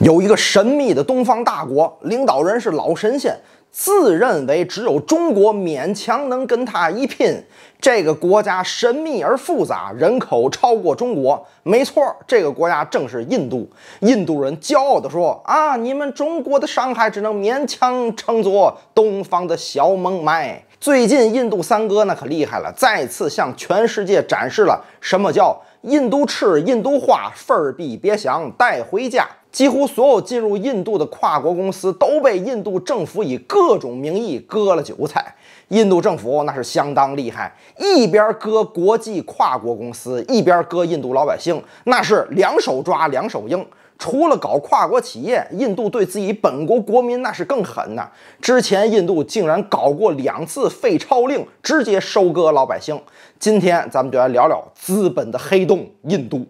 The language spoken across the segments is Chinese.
有一个神秘的东方大国，领导人是老神仙，自认为只有中国勉强能跟他一拼。这个国家神秘而复杂，人口超过中国。没错，这个国家正是印度。印度人骄傲地说：“啊，你们中国的上海只能勉强称作东方的小蒙麦。”最近，印度三哥那可厉害了，再次向全世界展示了什么叫“印度吃，印度花，分儿币别想带回家”。几乎所有进入印度的跨国公司都被印度政府以各种名义割了韭菜。印度政府那是相当厉害，一边割国际跨国公司，一边割印度老百姓，那是两手抓，两手硬。除了搞跨国企业，印度对自己本国国民那是更狠呐。之前印度竟然搞过两次废钞令，直接收割老百姓。今天咱们就来聊聊资本的黑洞——印度。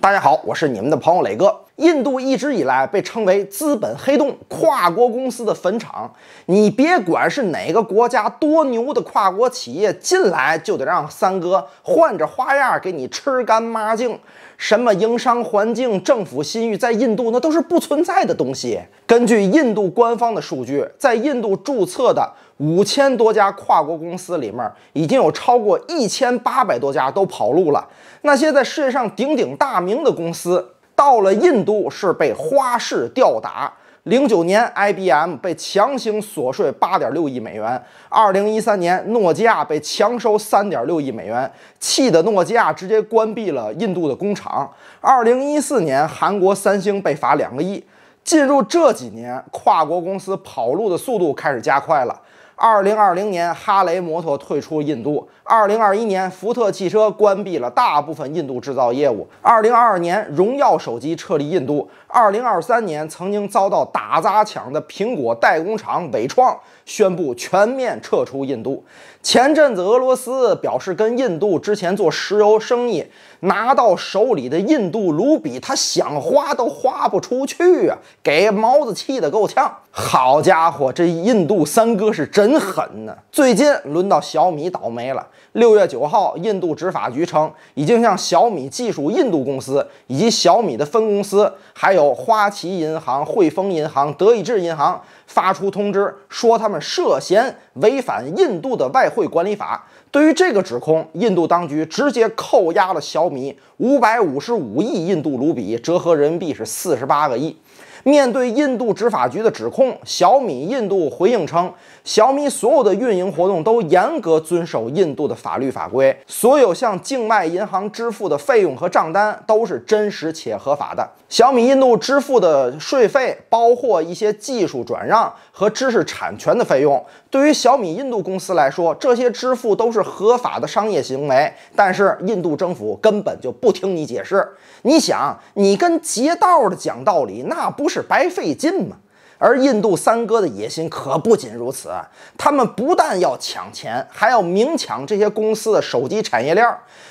大家好，我是你们的朋友磊哥。印度一直以来被称为资本黑洞、跨国公司的坟场。你别管是哪个国家、多牛的跨国企业进来，就得让三哥换着花样给你吃干抹净。什么营商环境、政府信誉，在印度那都是不存在的东西。根据印度官方的数据，在印度注册的五千多家跨国公司里面，已经有超过一千八百多家都跑路了。那些在世界上鼎鼎大名的公司，到了印度是被花式吊打。零九年，IBM 被强行索税八点六亿美元；二零一三年，诺基亚被强收三点六亿美元，气得诺基亚直接关闭了印度的工厂。二零一四年，韩国三星被罚两个亿。进入这几年，跨国公司跑路的速度开始加快了。二零二零年，哈雷摩托退出印度；二零二一年，福特汽车关闭了大部分印度制造业务；二零二二年，荣耀手机撤离印度；二零二三年，曾经遭到打砸抢的苹果代工厂伟创。宣布全面撤出印度。前阵子，俄罗斯表示跟印度之前做石油生意，拿到手里的印度卢比，他想花都花不出去啊，给毛子气得够呛。好家伙，这印度三哥是真狠呐！最近轮到小米倒霉了。六月九号，印度执法局称，已经向小米技术印度公司以及小米的分公司，还有花旗银行、汇丰银行、德意志银行。发出通知说，他们涉嫌违反印度的外汇管理法。对于这个指控，印度当局直接扣押了小米五百五十五亿印度卢比，折合人民币是四十八个亿。面对印度执法局的指控，小米印度回应称，小米所有的运营活动都严格遵守印度的法律法规，所有向境外银行支付的费用和账单都是真实且合法的。小米印度支付的税费，包括一些技术转让和知识产权的费用。对于小米印度公司来说，这些支付都是合法的商业行为。但是印度政府根本就不听你解释。你想，你跟劫道的讲道理，那不是白费劲吗？而印度三哥的野心可不仅如此，他们不但要抢钱，还要明抢这些公司的手机产业链。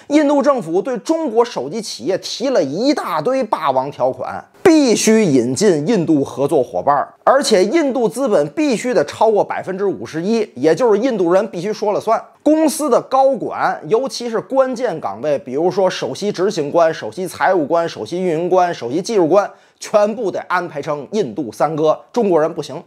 印度政府对中国手机企业提了一大堆霸王条款。必须引进印度合作伙伴，而且印度资本必须得超过百分之五十一，也就是印度人必须说了算。公司的高管，尤其是关键岗位，比如说首席执行官、首席财务官、首席运营官、首席技术官，全部得安排成印度三哥，中国人不行。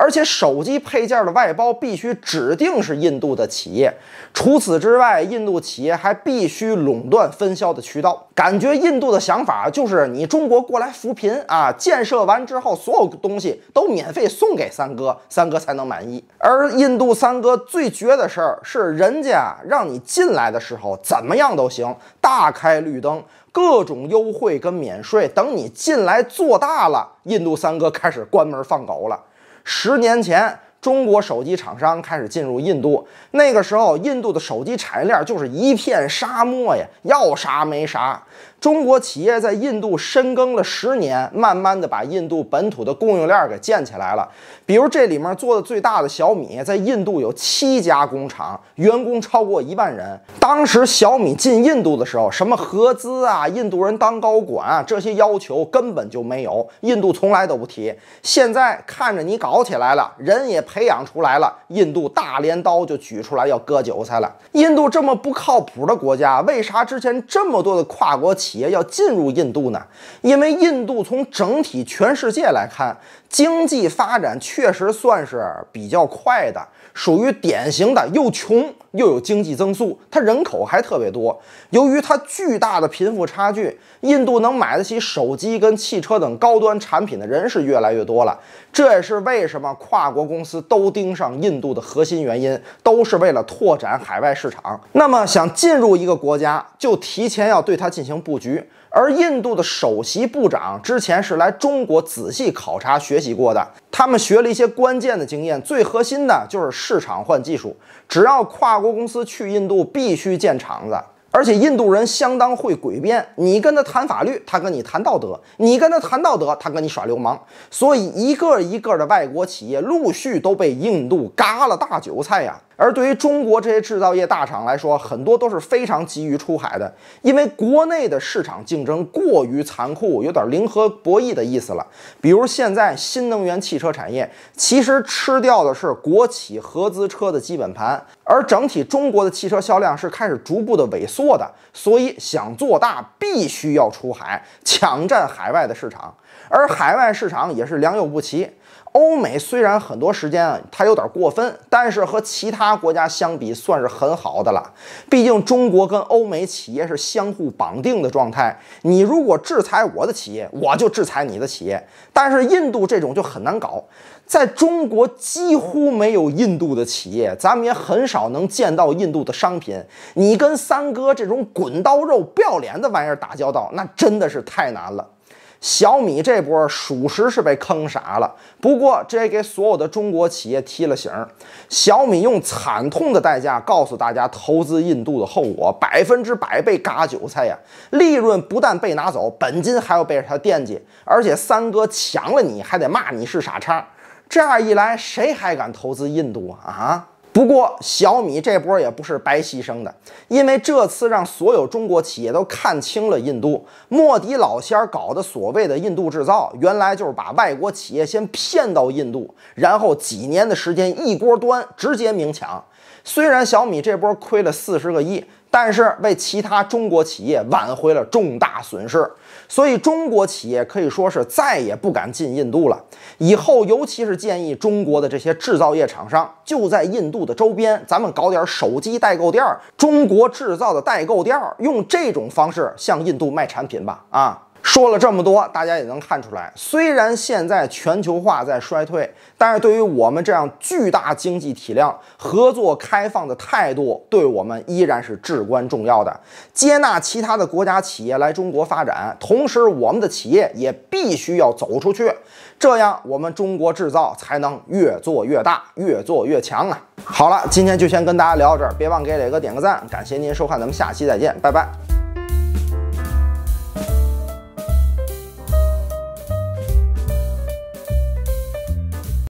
而且手机配件的外包必须指定是印度的企业。除此之外，印度企业还必须垄断分销的渠道。感觉印度的想法就是你中国过来扶贫啊，建设完之后所有东西都免费送给三哥，三哥才能满意。而印度三哥最绝的事儿是，人家让你进来的时候怎么样都行，大开绿灯，各种优惠跟免税。等你进来做大了，印度三哥开始关门放狗了。十年前，中国手机厂商开始进入印度。那个时候，印度的手机产业链就是一片沙漠呀，要啥没啥。中国企业在印度深耕了十年，慢慢的把印度本土的供应链给建起来了。比如这里面做的最大的小米，在印度有七家工厂，员工超过一万人。当时小米进印度的时候，什么合资啊、印度人当高管啊，这些要求根本就没有，印度从来都不提。现在看着你搞起来了，人也培养出来了，印度大镰刀就举出来要割韭菜了。印度这么不靠谱的国家，为啥之前这么多的跨国企？企业要进入印度呢，因为印度从整体全世界来看，经济发展确实算是比较快的，属于典型的又穷。又有经济增速，它人口还特别多。由于它巨大的贫富差距，印度能买得起手机跟汽车等高端产品的人是越来越多了。这也是为什么跨国公司都盯上印度的核心原因，都是为了拓展海外市场。那么，想进入一个国家，就提前要对它进行布局。而印度的首席部长之前是来中国仔细考察学习过的，他们学了一些关键的经验，最核心的就是市场换技术。只要跨国公司去印度，必须建厂子，而且印度人相当会诡辩。你跟他谈法律，他跟你谈道德；你跟他谈道德，他跟你耍流氓。所以，一个一个的外国企业陆续都被印度嘎了大韭菜呀。而对于中国这些制造业大厂来说，很多都是非常急于出海的，因为国内的市场竞争过于残酷，有点零和博弈的意思了。比如现在新能源汽车产业，其实吃掉的是国企合资车的基本盘，而整体中国的汽车销量是开始逐步的萎缩的，所以想做大，必须要出海，抢占海外的市场，而海外市场也是良莠不齐。欧美虽然很多时间啊，它有点过分，但是和其他国家相比算是很好的了。毕竟中国跟欧美企业是相互绑定的状态，你如果制裁我的企业，我就制裁你的企业。但是印度这种就很难搞，在中国几乎没有印度的企业，咱们也很少能见到印度的商品。你跟三哥这种滚刀肉、不要脸的玩意儿打交道，那真的是太难了。小米这波属实是被坑傻了，不过这也给所有的中国企业提了醒儿。小米用惨痛的代价告诉大家，投资印度的后果百分之百被割韭菜呀！利润不但被拿走，本金还要被他惦记，而且三哥抢了你还得骂你是傻叉。这样一来，谁还敢投资印度啊？啊！不过小米这波也不是白牺牲的，因为这次让所有中国企业都看清了印度莫迪老仙儿搞的所谓的“印度制造”，原来就是把外国企业先骗到印度，然后几年的时间一锅端，直接明抢。虽然小米这波亏了四十个亿。但是为其他中国企业挽回了重大损失，所以中国企业可以说是再也不敢进印度了。以后尤其是建议中国的这些制造业厂商，就在印度的周边，咱们搞点手机代购店，中国制造的代购店，用这种方式向印度卖产品吧，啊。说了这么多，大家也能看出来，虽然现在全球化在衰退，但是对于我们这样巨大经济体量，合作开放的态度对我们依然是至关重要的。接纳其他的国家企业来中国发展，同时我们的企业也必须要走出去，这样我们中国制造才能越做越大，越做越强啊！好了，今天就先跟大家聊到这儿，别忘给磊哥点个赞，感谢您收看，咱们下期再见，拜拜。